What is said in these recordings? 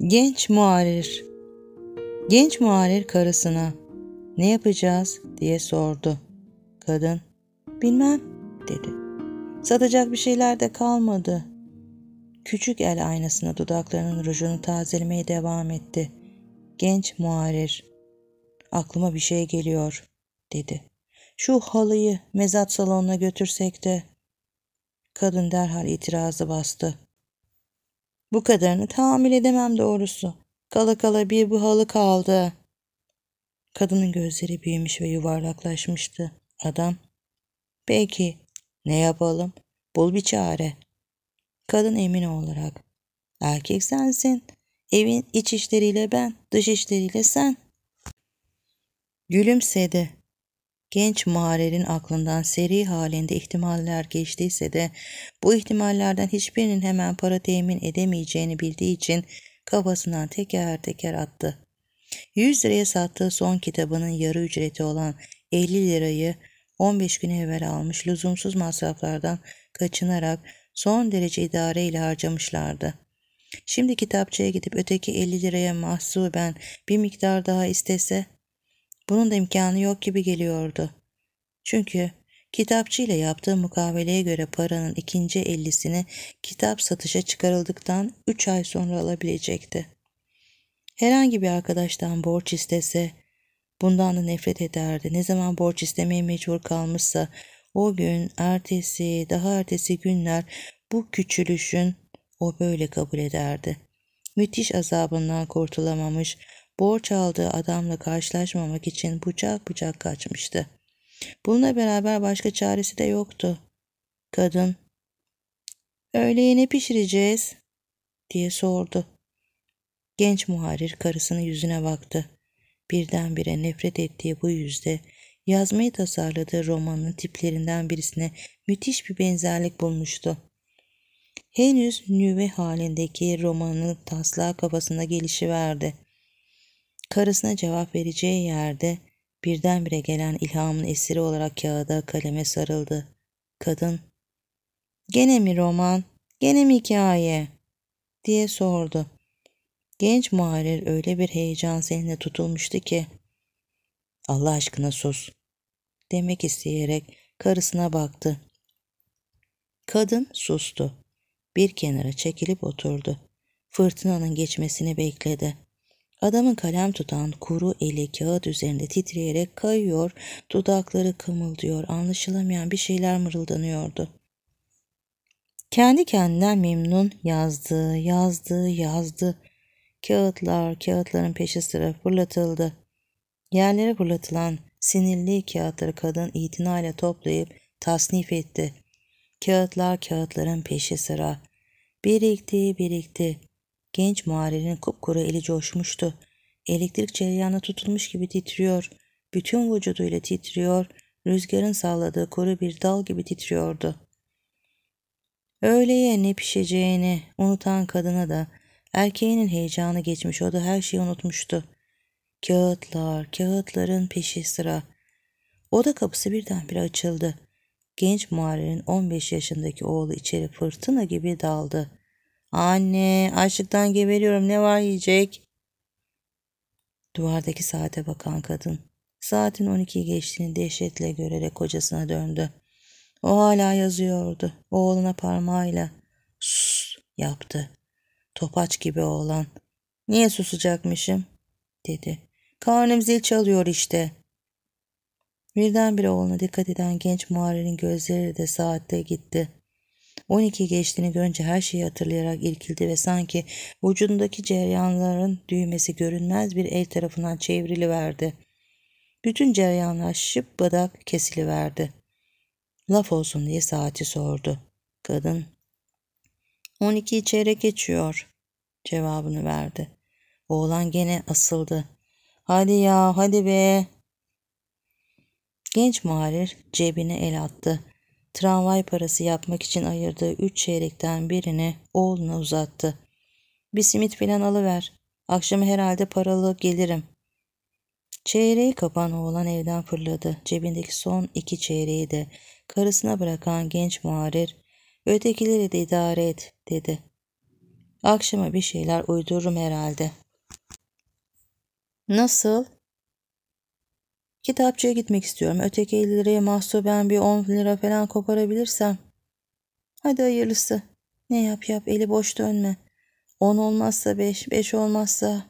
Genç muarir Genç muarir karısına ne yapacağız diye sordu. Kadın bilmem dedi. Satacak bir şeyler de kalmadı. Küçük el aynasına dudaklarının rujunu tazelemeye devam etti. Genç muarir aklıma bir şey geliyor dedi. Şu halıyı mezat salonuna götürsek de. Kadın derhal itirazı bastı. Bu kadarını tahammül edemem doğrusu. Kala kala bir bu halı kaldı. Kadının gözleri büyümüş ve yuvarlaklaşmıştı. Adam, peki ne yapalım? Bul bir çare. Kadın emin olarak, erkek sensin. Evin iç işleriyle ben, dış işleriyle sen. Gülümsedi. Genç Muharrer'in aklından seri halinde ihtimaller geçtiyse de bu ihtimallerden hiçbirinin hemen para temin edemeyeceğini bildiği için kafasından teker teker attı. 100 liraya sattığı son kitabının yarı ücreti olan 50 lirayı 15 gün evvel almış lüzumsuz masraflardan kaçınarak son derece idare ile harcamışlardı. Şimdi kitapçıya gidip öteki 50 liraya mahsuben bir miktar daha istese bunun da imkanı yok gibi geliyordu. Çünkü kitapçı ile yaptığı mukaveleye göre paranın ikinci ellisini kitap satışa çıkarıldıktan üç ay sonra alabilecekti. Herhangi bir arkadaştan borç istese bundan da nefret ederdi. Ne zaman borç istemeye mecbur kalmışsa o gün, ertesi, daha ertesi günler bu küçülüşün o böyle kabul ederdi. Müthiş azabından kurtulamamış, borç aldığı adamla karşılaşmamak için bıçak bıçak kaçmıştı. Bununla beraber başka çaresi de yoktu. Kadın, öğleyi ne pişireceğiz? diye sordu. Genç muharir karısının yüzüne baktı. Birdenbire nefret ettiği bu yüzde yazmayı tasarladığı romanın tiplerinden birisine müthiş bir benzerlik bulmuştu. Henüz nüve halindeki romanın taslağı kafasında gelişi verdi. Karısına cevap vereceği yerde birdenbire gelen ilhamın esiri olarak kağıda kaleme sarıldı. Kadın, gene mi roman, gene mi hikaye diye sordu. Genç muharir öyle bir heyecan seninle tutulmuştu ki Allah aşkına sus demek isteyerek karısına baktı. Kadın sustu. Bir kenara çekilip oturdu. Fırtınanın geçmesini bekledi. Adamın kalem tutan kuru eli kağıt üzerinde titreyerek kayıyor, dudakları kımıldıyor, anlaşılamayan bir şeyler mırıldanıyordu. Kendi kendinden memnun yazdı, yazdı, yazdı. Kağıtlar, kağıtların peşi sıra fırlatıldı. Yerlere fırlatılan sinirli kağıtları kadın itinayla toplayıp tasnif etti. Kağıtlar kağıtların peşi sıra. Birikti, birikti. Genç muharenin kupkuru eli coşmuştu. Elektrik cereyanına tutulmuş gibi titriyor. Bütün vücuduyla titriyor. Rüzgarın salladığı kuru bir dal gibi titriyordu. Öğleye ne pişeceğini unutan kadına da erkeğinin heyecanı geçmiş o da her şeyi unutmuştu. Kağıtlar, kağıtların peşi sıra. Oda kapısı birdenbire açıldı. Genç muharenin 15 yaşındaki oğlu içeri fırtına gibi daldı. Anne açlıktan geberiyorum ne var yiyecek? Duvardaki saate bakan kadın saatin 12'yi geçtiğini dehşetle görerek kocasına döndü. O hala yazıyordu. Oğluna parmağıyla sus yaptı. Topaç gibi oğlan. Niye susacakmışım? dedi. Karnım zil çalıyor işte. Birdenbire oğluna dikkat eden genç muharerin gözleri de saatte gitti. 12 geçtiğini görünce her şeyi hatırlayarak irkildi ve sanki vücudundaki cereyanların düğmesi görünmez bir el tarafından çevriliverdi. Bütün cereyanlar şıp badak kesiliverdi. Laf olsun diye saati sordu. Kadın 12 çeyrek geçiyor cevabını verdi. Oğlan gene asıldı. Hadi ya hadi be. Genç muharir cebine el attı tramvay parası yapmak için ayırdığı üç çeyrekten birini oğluna uzattı. Bir simit filan alıver. Akşam herhalde paralı gelirim. Çeyreği kapan oğlan evden fırladı. Cebindeki son iki çeyreği de karısına bırakan genç muharir, ötekileri de idare et dedi. Akşama bir şeyler uydururum herhalde. Nasıl? Kitapçıya gitmek istiyorum. Öteki 50 liraya mahsuben bir 10 lira falan koparabilirsem. Hadi hayırlısı. Ne yap yap eli boş dönme. 10 olmazsa 5, 5 olmazsa.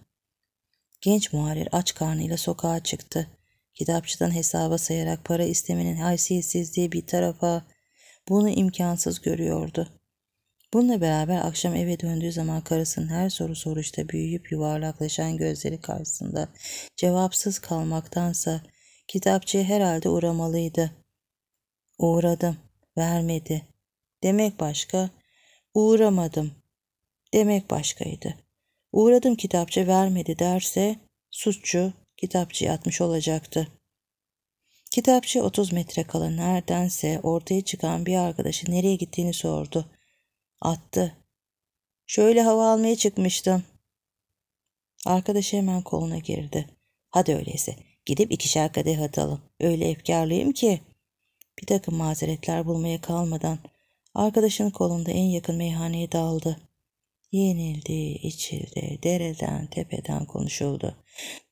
Genç muharir aç karnıyla sokağa çıktı. Kitapçıdan hesaba sayarak para istemenin haysiyetsizliği bir tarafa bunu imkansız görüyordu. Bununla beraber akşam eve döndüğü zaman karısının her soru soruşta büyüyüp yuvarlaklaşan gözleri karşısında cevapsız kalmaktansa Kitapçıya herhalde uğramalıydı. Uğradım. Vermedi. Demek başka. Uğramadım. Demek başkaydı. Uğradım kitapçı vermedi derse suççu kitapçıya atmış olacaktı. Kitapçı 30 metre kala neredense ortaya çıkan bir arkadaşı nereye gittiğini sordu. Attı. Şöyle hava almaya çıkmıştım. Arkadaşı hemen koluna girdi. Hadi öyleyse Gidip ikişer kadeh atalım. Öyle efkarlıyım ki. Bir takım mazeretler bulmaya kalmadan arkadaşının kolunda en yakın meyhaneye daldı, Yenildi, içildi, dereden, tepeden konuşuldu.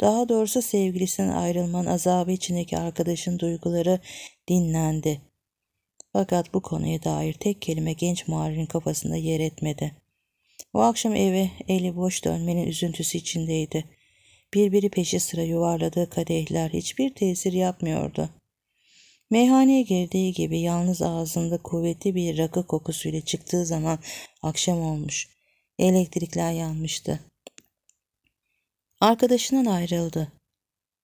Daha doğrusu sevgilisinin ayrılmanın azabı içindeki arkadaşın duyguları dinlendi. Fakat bu konuya dair tek kelime genç Mahir'in kafasında yer etmedi. O akşam eve eli boş dönmenin üzüntüsü içindeydi birbiri peşi sıra yuvarladığı kadehler hiçbir tesir yapmıyordu. Meyhaneye girdiği gibi yalnız ağzında kuvvetli bir rakı kokusuyla çıktığı zaman akşam olmuş. Elektrikler yanmıştı. Arkadaşından ayrıldı.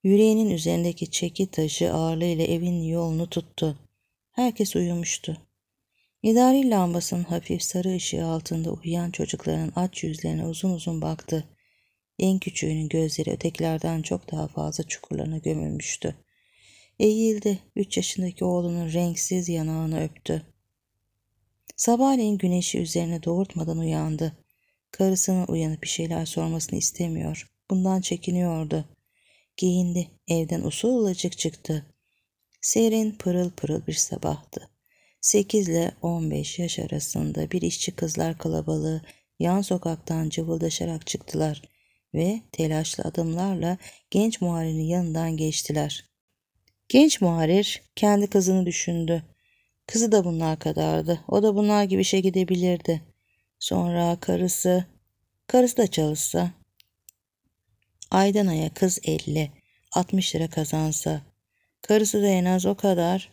Yüreğinin üzerindeki çeki taşı ağırlığıyla evin yolunu tuttu. Herkes uyumuştu. İdari lambasının hafif sarı ışığı altında uyuyan çocukların aç yüzlerine uzun uzun baktı. En küçüğünün gözleri ötekilerden çok daha fazla çukurlarına gömülmüştü. Eğildi, üç yaşındaki oğlunun renksiz yanağını öptü. Sabahleyin güneşi üzerine doğurtmadan uyandı. Karısının uyanıp bir şeyler sormasını istemiyor. Bundan çekiniyordu. Giyindi, evden usulacık çıktı. Serin pırıl pırıl bir sabahtı. 8 ile 15 yaş arasında bir işçi kızlar kalabalığı yan sokaktan cıvıldaşarak çıktılar ve telaşlı adımlarla genç muharirin yanından geçtiler. Genç muharir kendi kızını düşündü. Kızı da bunlar kadardı. O da bunlar gibi işe gidebilirdi. Sonra karısı, karısı da çalışsa. Aydan aya kız 50, 60 lira kazansa. Karısı da en az o kadar.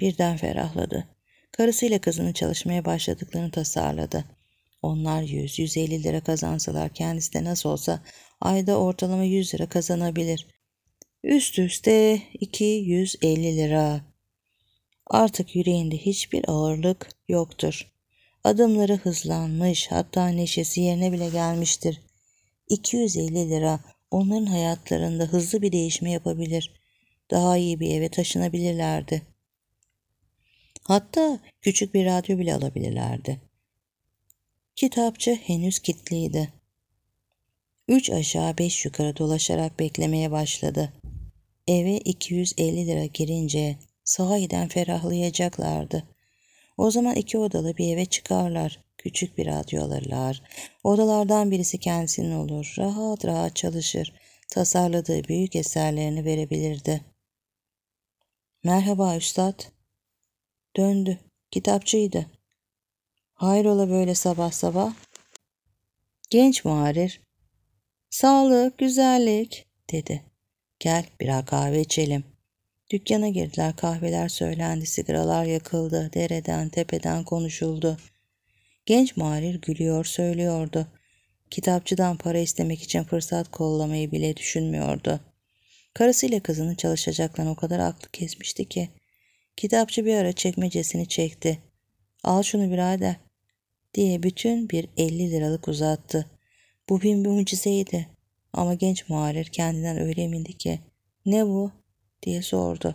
Birden ferahladı. Karısıyla kızını çalışmaya başladıklarını tasarladı.'' Onlar 100-150 lira kazansalar kendisi de nasıl olsa ayda ortalama 100 lira kazanabilir. Üst üste 250 lira. Artık yüreğinde hiçbir ağırlık yoktur. Adımları hızlanmış hatta neşesi yerine bile gelmiştir. 250 lira onların hayatlarında hızlı bir değişme yapabilir. Daha iyi bir eve taşınabilirlerdi. Hatta küçük bir radyo bile alabilirlerdi. Kitapçı henüz kilitliydi. Üç aşağı beş yukarı dolaşarak beklemeye başladı. Eve 250 lira girince sahiden ferahlayacaklardı. O zaman iki odalı bir eve çıkarlar. Küçük bir radyo alırlar. Odalardan birisi kendisinin olur. Rahat rahat çalışır. Tasarladığı büyük eserlerini verebilirdi. Merhaba üstad. Döndü. Kitapçıydı. Hayrola böyle sabah sabah? Genç muharir, sağlık, güzellik dedi. Gel biraz kahve içelim. Dükkana girdiler kahveler söylendi, sigaralar yakıldı, dereden tepeden konuşuldu. Genç muharir gülüyor söylüyordu. Kitapçıdan para istemek için fırsat kollamayı bile düşünmüyordu. Karısıyla kızının çalışacaklarına o kadar aklı kesmişti ki. Kitapçı bir ara çekmecesini çekti. Al şunu birader diye bütün bir 50 liralık uzattı. Bu bin bir mucizeydi ama genç muharir kendinden öyle emindi ki ne bu diye sordu.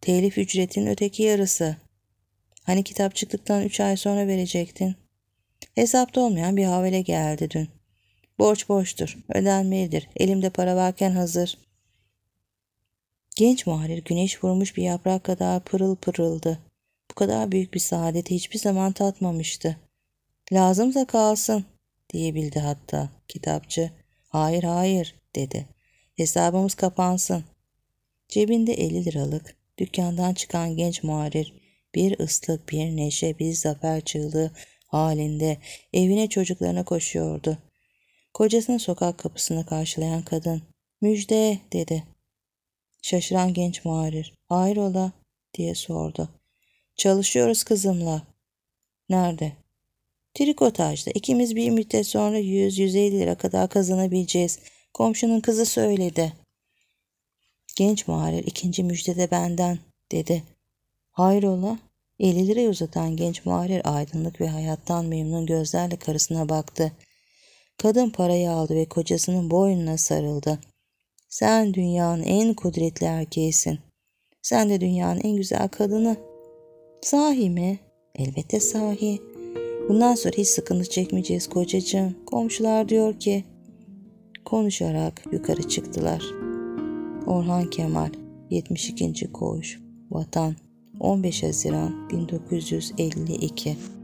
Telif ücretinin öteki yarısı. Hani kitap çıktıktan üç ay sonra verecektin. Hesapta olmayan bir havale geldi dün. Borç borçtur, ödenmelidir. Elimde para varken hazır. Genç muharir güneş vurmuş bir yaprak kadar pırıl pırıldı. Bu kadar büyük bir saadeti hiçbir zaman tatmamıştı. Lazımsa kalsın diyebildi hatta. Kitapçı hayır hayır dedi. Hesabımız kapansın. Cebinde 50 liralık dükkandan çıkan genç muharir bir ıslık, bir neşe, bir zafer çığlığı halinde evine çocuklarına koşuyordu. Kocasının sokak kapısını karşılayan kadın müjde dedi. Şaşıran genç muharir hayrola diye sordu. Çalışıyoruz kızımla. Nerede? Trikotajda ikimiz bir müddet sonra 100-150 lira kadar kazanabileceğiz. Komşunun kızı söyledi. Genç muharir ikinci müjde de benden dedi. Hayrola? 50 lira uzatan genç muharir aydınlık ve hayattan memnun gözlerle karısına baktı. Kadın parayı aldı ve kocasının boynuna sarıldı. Sen dünyanın en kudretli erkeğisin. Sen de dünyanın en güzel kadını. Sahi mi? Elbette sahi. Bundan sonra hiç sıkıntı çekmeyeceğiz kocacığım. Komşular diyor ki. Konuşarak yukarı çıktılar. Orhan Kemal 72. Koğuş Vatan 15 Haziran 1952